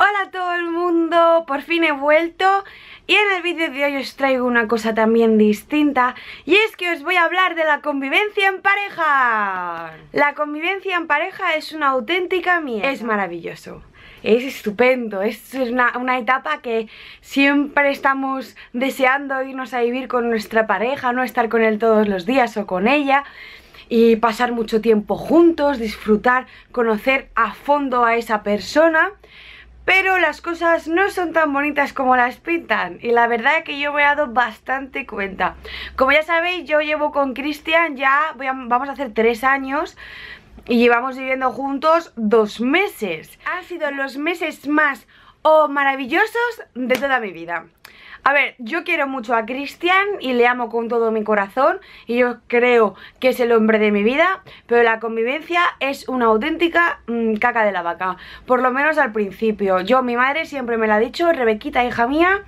Hola a todo el mundo, por fin he vuelto y en el vídeo de hoy os traigo una cosa también distinta y es que os voy a hablar de la convivencia en pareja. La convivencia en pareja es una auténtica mierda. Es maravilloso. Es estupendo, es una, una etapa que siempre estamos deseando irnos a vivir con nuestra pareja, no estar con él todos los días o con ella y pasar mucho tiempo juntos, disfrutar, conocer a fondo a esa persona. Pero las cosas no son tan bonitas como las pintan Y la verdad es que yo me he dado bastante cuenta Como ya sabéis, yo llevo con Cristian ya, vamos a hacer tres años y llevamos viviendo juntos dos meses. Han sido los meses más maravillosos de toda mi vida. A ver, yo quiero mucho a Cristian y le amo con todo mi corazón y yo creo que es el hombre de mi vida, pero la convivencia es una auténtica mm, caca de la vaca, por lo menos al principio. Yo, mi madre siempre me la ha dicho, Rebequita, hija mía,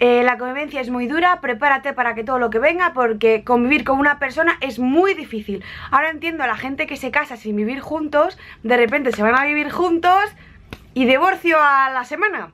eh, la convivencia es muy dura, prepárate para que todo lo que venga porque convivir con una persona es muy difícil. Ahora entiendo a la gente que se casa sin vivir juntos, de repente se van a vivir juntos y divorcio a la semana.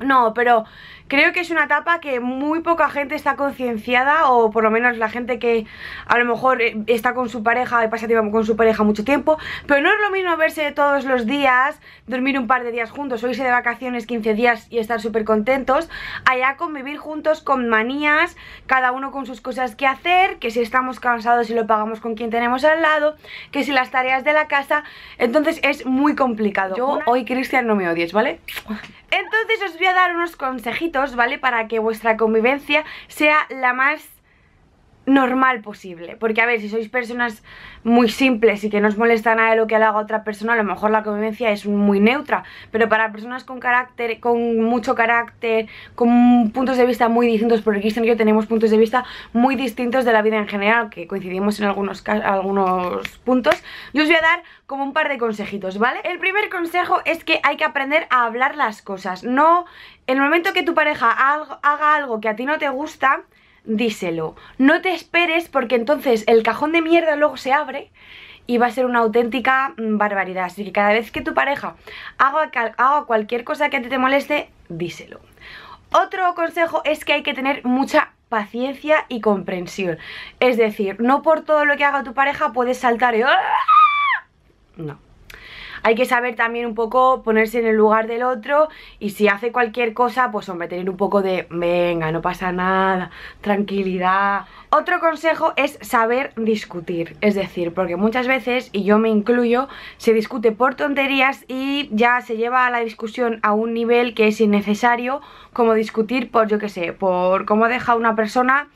No, pero creo que es una etapa que muy poca gente está concienciada o por lo menos la gente que a lo mejor eh, está con su pareja y pasa tiempo con su pareja mucho tiempo, pero no es lo mismo verse todos los días, dormir un par de días juntos o irse de vacaciones 15 días y estar súper contentos, allá convivir juntos con manías, cada uno con sus cosas que hacer, que si estamos cansados y lo pagamos con quien tenemos al lado, que si las tareas de la casa, entonces es muy complicado. Yo hoy Cristian no me odies, ¿vale? Entonces os voy a dar unos consejitos, ¿vale? Para que vuestra convivencia sea la más normal posible. Porque a ver, si sois personas muy simples y que no os molesta nada de lo que haga otra persona, a lo mejor la convivencia es muy neutra. Pero para personas con carácter, con mucho carácter, con puntos de vista muy distintos, porque Cristian y yo tenemos puntos de vista muy distintos de la vida en general, que coincidimos en algunos, algunos puntos, yo os voy a dar como un par de consejitos, ¿vale? El primer consejo es que hay que aprender a hablar las cosas. No, en el momento que tu pareja haga algo que a ti no te gusta, díselo. No te esperes porque entonces el cajón de mierda luego se abre y va a ser una auténtica mm, barbaridad. Así que cada vez que tu pareja haga, cualquier cosa que a ti te moleste, díselo. Otro consejo es que hay que tener mucha paciencia y comprensión. Es decir, no por todo lo que haga tu pareja puedes saltar y... ¡Ah!". No hay que saber también un poco ponerse en el lugar del otro y si hace cualquier cosa, pues hombre, tener un poco de venga, no pasa nada, tranquilidad. Otro consejo es saber discutir, es decir, porque muchas veces, y yo me incluyo, se discute por tonterías y ya se lleva la discusión a un nivel que es innecesario, como discutir por, yo qué sé, por cómo deja una persona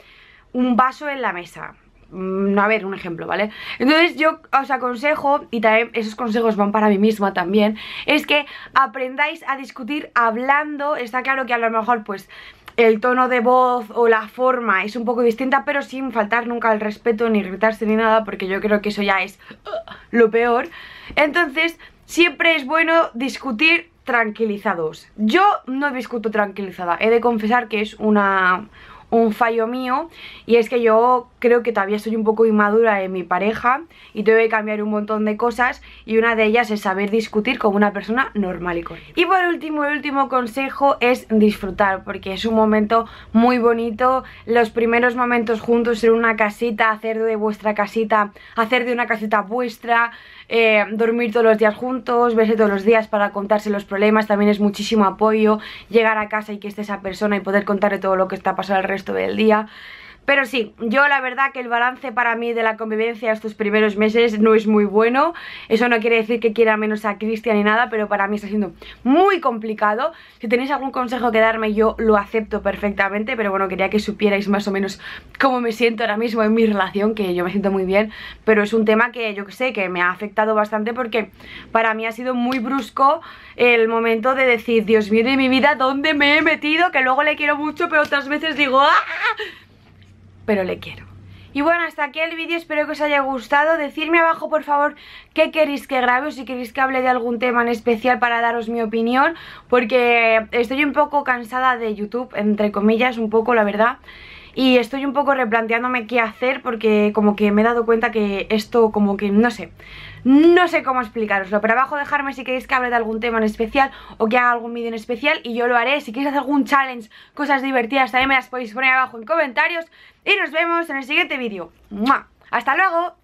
un vaso en la mesa, Mm, a ver, un ejemplo, ¿vale? Entonces yo os aconsejo, y también esos consejos van para mí misma también, es que aprendáis a discutir hablando, está claro que a lo mejor pues el tono de voz o la forma es un poco distinta, pero sin faltar nunca al respeto ni irritarse ni nada, porque yo creo que eso ya es uh, lo peor. Entonces, siempre es bueno discutir tranquilizados. Yo no discuto tranquilizada, he de confesar que es una, un fallo mío y es que yo creo que todavía soy un poco inmadura en mi pareja y tengo que cambiar un montón de cosas y una de ellas es saber discutir con una persona normal y corriente. Y por último, el último consejo es disfrutar porque es un momento muy bonito, los primeros momentos juntos en una casita, hacer de vuestra casita, hacer de una casita vuestra, eh, dormir todos los días juntos, verse todos los días para contarse los problemas, también es muchísimo apoyo llegar a casa y que esté esa persona y poder contarle todo lo que está pasando el resto del día. Pero sí, yo la verdad que el balance para mí de la convivencia estos primeros meses no es muy bueno. Eso no quiere decir que quiera menos a Cristian ni nada, pero para mí está siendo muy complicado. Si tenéis algún consejo que darme, yo lo acepto perfectamente, pero bueno, quería que supierais más o menos cómo me siento ahora mismo en mi relación, que yo me siento muy bien, pero es un tema que yo sé que me ha afectado bastante porque para mí ha sido muy brusco el momento de decir, Dios mío de mi vida, ¿dónde me he metido? Que luego le quiero mucho, pero otras veces digo, ¡ah! pero le quiero. Y bueno, hasta aquí el vídeo, espero que os haya gustado. Decidme abajo, por favor, qué queréis que grabe o si queréis que hable de algún tema en especial para daros mi opinión, porque estoy un poco cansada de YouTube, entre comillas, un poco, la verdad y estoy un poco replanteándome qué hacer porque como que me he dado cuenta que esto como que no sé, no sé cómo explicaroslo, pero abajo dejarme si queréis que hable de algún tema en especial o que haga algún vídeo en especial y yo lo haré, si queréis hacer algún challenge, cosas divertidas también me las podéis poner abajo en comentarios y nos vemos en el siguiente vídeo. ¡Hasta luego!